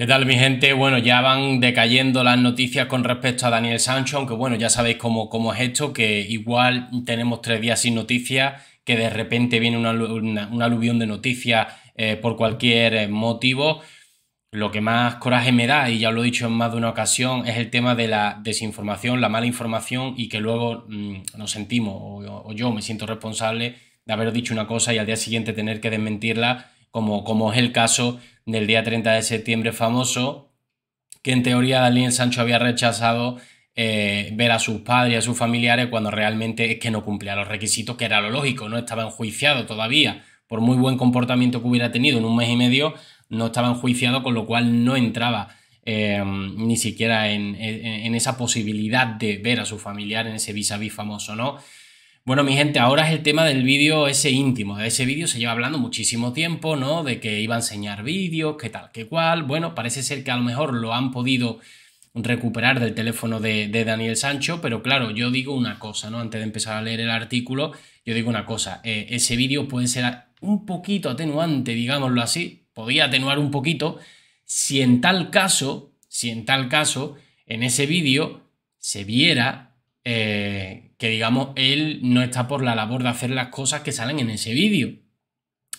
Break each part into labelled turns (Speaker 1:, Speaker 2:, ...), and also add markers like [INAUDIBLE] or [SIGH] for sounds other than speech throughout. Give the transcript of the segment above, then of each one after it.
Speaker 1: ¿Qué tal mi gente? Bueno, ya van decayendo las noticias con respecto a Daniel Sancho, aunque bueno, ya sabéis cómo, cómo es esto, que igual tenemos tres días sin noticias, que de repente viene una, aluvión de noticias eh, por cualquier eh, motivo. Lo que más coraje me da, y ya lo he dicho en más de una ocasión, es el tema de la desinformación, la mala información y que luego mm, nos sentimos, o, yo me siento responsable de haber dicho una cosa y al día siguiente tener que desmentirla, como, como es el caso del día 30 de septiembre famoso, que en teoría Daniel Sancho había rechazado eh, ver a sus padres, y a sus familiares, cuando realmente es que no cumplía los requisitos, que era lo lógico, no estaba enjuiciado todavía, por muy buen comportamiento que hubiera tenido en un mes y medio, no estaba enjuiciado, con lo cual no entraba eh, ni siquiera en, en, esa posibilidad de ver a su familiar en ese vis a vis famoso, ¿no? Bueno, mi gente, ahora es el tema del vídeo ese íntimo. De ese vídeo se lleva hablando muchísimo tiempo, ¿no? De que iba a enseñar vídeos, qué tal, qué cual. Bueno, parece ser que a lo mejor lo han podido recuperar del teléfono de, Daniel Sancho, pero claro, yo digo una cosa, ¿no? Antes de empezar a leer el artículo, yo digo una cosa, eh, ese vídeo puede ser un poquito atenuante, digámoslo así, podía atenuar un poquito, si en tal caso, si en tal caso, en ese vídeo se viera eh, que digamos él no está por la labor de hacer las cosas que salen en ese vídeo,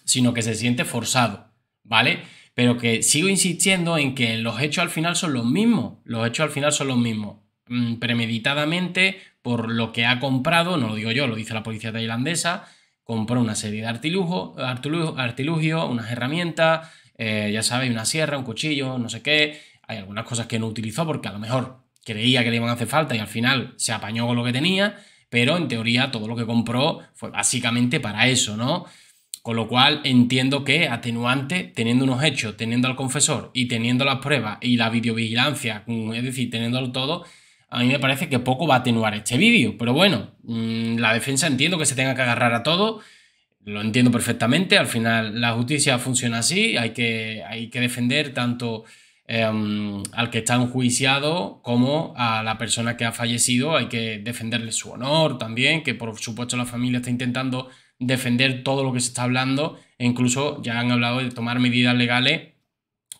Speaker 1: sino que se siente forzado, ¿vale? Pero que sigo insistiendo en que los hechos al final son los mismos, los hechos al final son los mismos, mm, premeditadamente por lo que ha comprado, no lo digo yo, lo dice la policía tailandesa, compró una serie de artilugios, unas herramientas, eh, ya sabéis, una sierra, un cuchillo, no sé qué, hay algunas cosas que no utilizó porque a lo mejor creía que le iban a hacer falta y al final se apañó con lo que tenía, pero en teoría todo lo que compró fue básicamente para eso, ¿no? Con lo cual entiendo que atenuante, teniendo unos hechos, teniendo al confesor y teniendo las pruebas y la videovigilancia, mm, es decir, teniendo todo, a mí me parece que poco va a atenuar este vídeo. Pero bueno, mm, la defensa entiendo que se tenga que agarrar a todo, lo entiendo perfectamente, al final la justicia funciona así, hay que, hay que defender tanto Em, al que está enjuiciado como a la persona que ha fallecido. Hay que defenderle su honor también, que por supuesto la familia está intentando defender todo lo que se está hablando e incluso ya han hablado de tomar medidas legales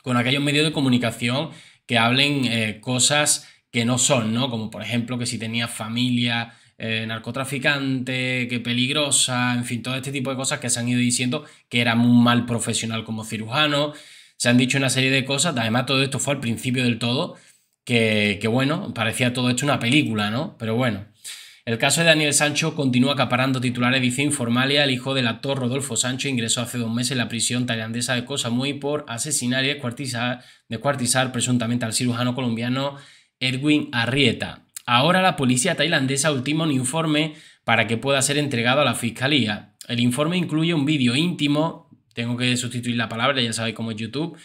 Speaker 1: con aquellos medios de comunicación que hablen eh, cosas que no son, ¿no? Como por ejemplo que si tenía familia eh, narcotraficante, que peligrosa, en fin, todo este tipo de cosas que se han ido diciendo que era un mal profesional como cirujano se han dicho una serie de cosas, además todo esto fue al principio del todo, que, bueno, parecía todo esto una película, ¿no? Pero bueno. El caso de Daniel Sancho continúa acaparando titulares, dice Informalia, el hijo del actor Rodolfo Sancho ingresó hace dos meses en la prisión tailandesa de cosa muy por asesinar y descuartizar, descuartizar presuntamente al cirujano colombiano Edwin Arrieta. Ahora la policía tailandesa ultima un informe para que pueda ser entregado a la fiscalía. El informe incluye un vídeo íntimo tengo que sustituir la palabra, ya sabéis cómo es YouTube,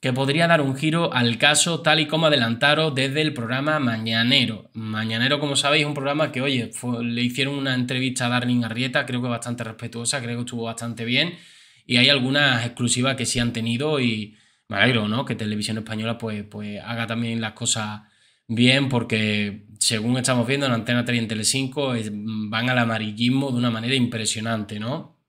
Speaker 1: que podría dar un giro al caso tal y como adelantaron desde el programa Mañanero. Mañanero, como sabéis, es un programa que, oye, le hicieron una entrevista a Darling Arrieta, creo que bastante respetuosa, creo que estuvo bastante bien, y hay algunas exclusivas que sí han tenido y me alegro, ¿no? Que Televisión Española pues, pues haga también las cosas bien porque según estamos viendo en Antena 3 y en Telecinco van al amarillismo de una manera impresionante, ¿no?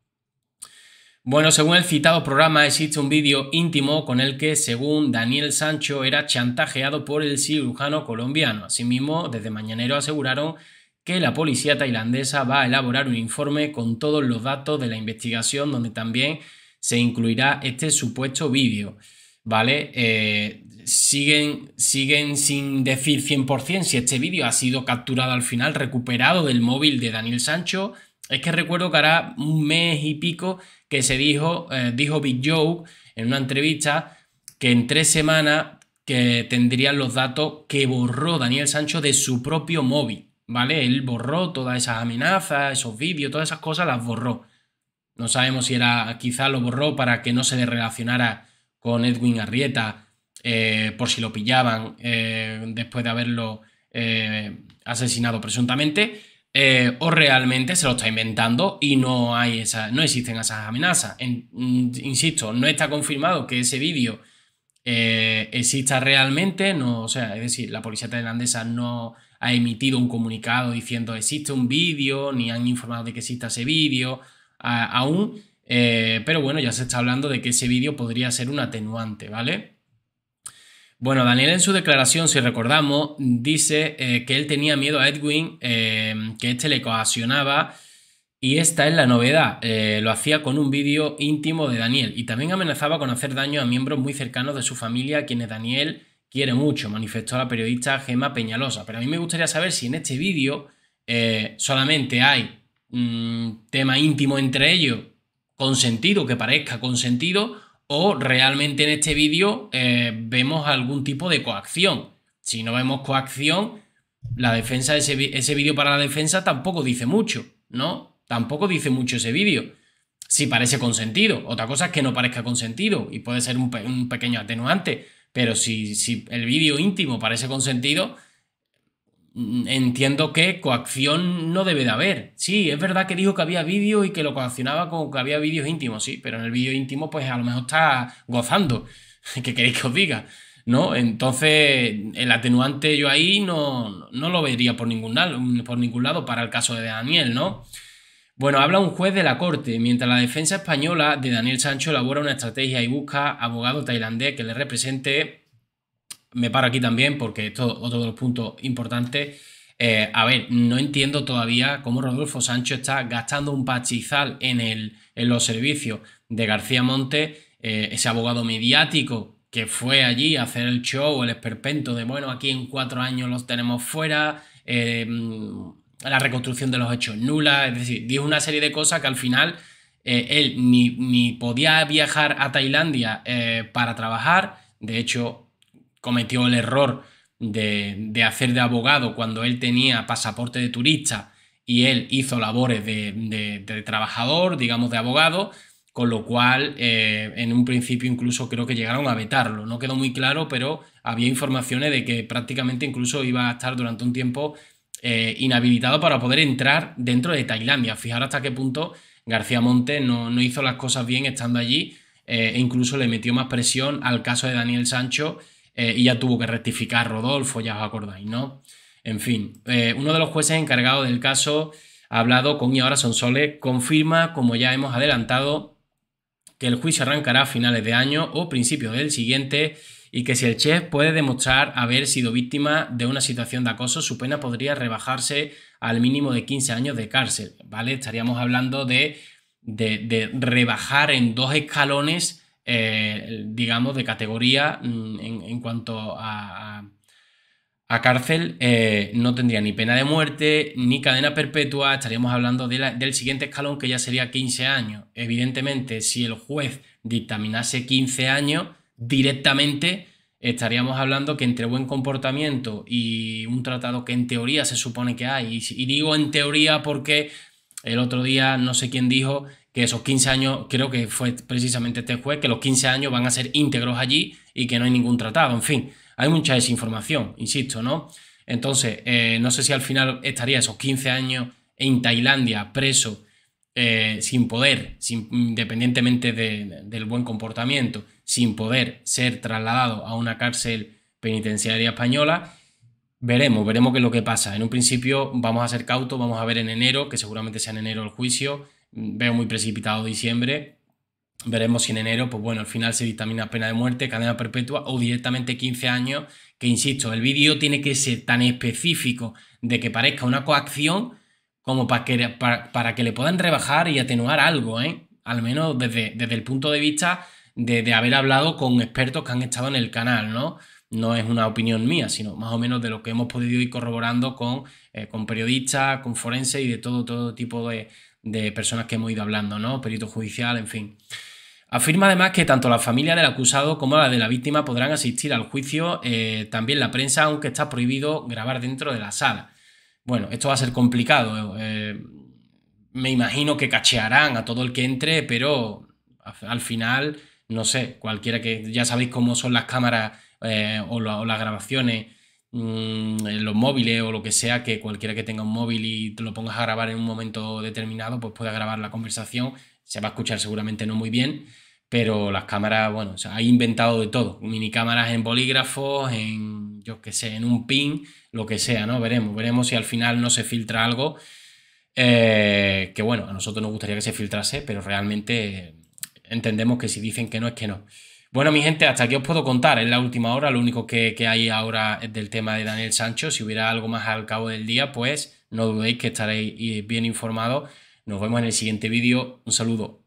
Speaker 1: Bueno, según el citado programa existe un vídeo íntimo con el que, según Daniel Sancho, era chantajeado por el cirujano colombiano. Asimismo, desde Mañanero aseguraron que la policía tailandesa va a elaborar un informe con todos los datos de la investigación donde también se incluirá este supuesto vídeo. ¿Vale? Eh, siguen, siguen sin decir 100% si este vídeo ha sido capturado al final, recuperado del móvil de Daniel Sancho es que recuerdo que hará un mes y pico que se dijo, eh, dijo Big Joe en una entrevista que en tres semanas que tendrían los datos que borró Daniel Sancho de su propio móvil, ¿vale? Él borró todas esas amenazas, esos vídeos, todas esas cosas las borró. No sabemos si era, quizá lo borró para que no se le relacionara con Edwin Arrieta, eh, por si lo pillaban eh, después de haberlo asesinado presuntamente. Eh, o realmente se lo está inventando y no, hay esa, no existen esas amenazas. Mm, insisto, no está confirmado que ese vídeo eh, exista realmente, no, o sea, es decir, la policía tailandesa no ha emitido un comunicado diciendo existe un vídeo, ni han informado de que exista ese vídeo, aún, eh, pero bueno, ya se está hablando de que ese vídeo podría ser un atenuante, ¿vale? Bueno, Daniel en su declaración, si recordamos, dice eh, que él tenía miedo a Edwin, eh, que este le coaccionaba y esta es la novedad, eh, lo hacía con un vídeo íntimo de Daniel y también amenazaba con hacer daño a miembros muy cercanos de su familia, a quienes Daniel quiere mucho, manifestó la periodista Gema Peñalosa. Pero a mí me gustaría saber si en este vídeo solamente hay un mm, tema íntimo entre ellos, consentido, que parezca consentido, o realmente en este vídeo eh, vemos algún tipo de coacción. Si no vemos coacción, la defensa, ese, ese vídeo para la defensa tampoco dice mucho, ¿no? Tampoco dice mucho ese vídeo. Si parece consentido, otra cosa es que no parezca consentido y puede ser un, pequeño atenuante, pero si, si el vídeo íntimo parece consentido, Mm, entiendo que coacción no debe de haber. Sí, es verdad que dijo que había vídeo y que lo coaccionaba con que había vídeos íntimos, sí, pero en el vídeo íntimo pues a lo mejor está gozando. [LAUGHS] ¿Qué queréis que os diga? ¿No? Entonces, el atenuante yo ahí no, no lo vería por ningún, lado, por ningún lado para el caso de Daniel, ¿no? Bueno, habla un juez de la corte, mientras la defensa española de Daniel Sancho elabora una estrategia y busca abogado tailandés que le represente me paro aquí también porque esto es otro de los puntos importantes. Eh, a ver, no entiendo todavía cómo Rodolfo Sancho está gastando un pachizal en, el, en los servicios de García Monte, eh, ese abogado mediático que fue allí a hacer el show, el esperpento de, bueno, aquí en cuatro años los tenemos fuera, eh, la reconstrucción de los hechos nula, es decir, dijo una serie de cosas que al final él ni, podía viajar a Tailandia para trabajar, de hecho cometió el error de, hacer de abogado cuando él tenía pasaporte de turista y él hizo labores de, trabajador, digamos, de abogado, con lo cual eh, en un principio incluso creo que llegaron a vetarlo. No quedó muy claro, pero había informaciones de que prácticamente incluso iba a estar durante un tiempo eh, inhabilitado para poder entrar dentro de Tailandia. Fijaros hasta qué punto García Montes no, hizo las cosas bien estando allí eh, e incluso le metió más presión al caso de Daniel Sancho eh, y ya tuvo que rectificar Rodolfo, ya os acordáis, ¿no? En fin, eh, uno de los jueces encargados del caso ha hablado con y ahora Sonsole, confirma, como ya hemos adelantado, que el juicio arrancará a finales de año o principios del siguiente y que si el chef puede demostrar haber sido víctima de una situación de acoso, su pena podría rebajarse al mínimo de 15 años de cárcel, ¿vale? Estaríamos hablando de, de rebajar en dos escalones eh, digamos, de categoría mm, en, cuanto a, cárcel eh, no tendría ni pena de muerte ni cadena perpetua, estaríamos hablando del siguiente escalón que ya sería 15 años. Evidentemente, si el juez dictaminase 15 años, directamente estaríamos hablando que entre buen comportamiento y un tratado que en teoría se supone que hay, y digo en teoría porque el otro día no sé quién dijo que esos 15 años, creo que fue precisamente este juez, que los 15 años van a ser íntegros allí y que no hay ningún tratado. En fin, hay mucha desinformación, insisto, ¿no? Entonces, eh, no sé si al final estaría esos 15 años en Tailandia preso, eh, sin poder, independientemente del buen comportamiento, sin poder ser trasladado a una cárcel penitenciaria española Veremos, veremos qué es lo que pasa. En un principio vamos a ser cautos, vamos a ver en enero, que seguramente sea en enero el juicio. Mm, veo muy precipitado diciembre. Veremos si en enero, pues bueno, al final se dictamina pena de muerte, cadena perpetua o directamente 15 años, que insisto, el vídeo tiene que ser tan específico de que parezca una coacción como para que, para, que le puedan rebajar y atenuar algo, ¿eh? Al menos desde, desde el punto de vista de haber hablado con expertos que han estado en el canal, ¿no? no es una opinión mía, sino más o menos de lo que hemos podido ir corroborando con, eh, con periodistas, con forenses y de todo, todo tipo de, personas que hemos ido hablando, ¿no? Perito judicial, en fin. Afirma además que tanto la familia del acusado como la de la víctima podrán asistir al juicio, eh, también la prensa, aunque está prohibido grabar dentro de la sala. Bueno, esto va a ser complicado. Eh, me imagino que cachearán a todo el que entre, pero al final, no sé, cualquiera que ya sabéis cómo son las cámaras eh, o, las grabaciones, mm, en los móviles o lo que sea, que cualquiera que tenga un móvil y te lo pongas a grabar en un momento determinado, pues pueda grabar la conversación. Se va a escuchar seguramente no muy bien, pero las cámaras, bueno, se ha inventado de todo. minicámaras en bolígrafos, en, yo qué sé, en un pin, lo que sea, ¿no? Veremos, veremos si al final no se filtra algo. Eh, que bueno, a nosotros nos gustaría que se filtrase, pero realmente entendemos que si dicen que no es que no. Bueno, mi gente, hasta aquí os puedo contar. Es la última hora, lo único que, hay ahora es del tema de Daniel Sancho. Si hubiera algo más al cabo del día, pues no dudéis que estaréis eh, bien informados. Nos vemos en el siguiente vídeo. Un saludo.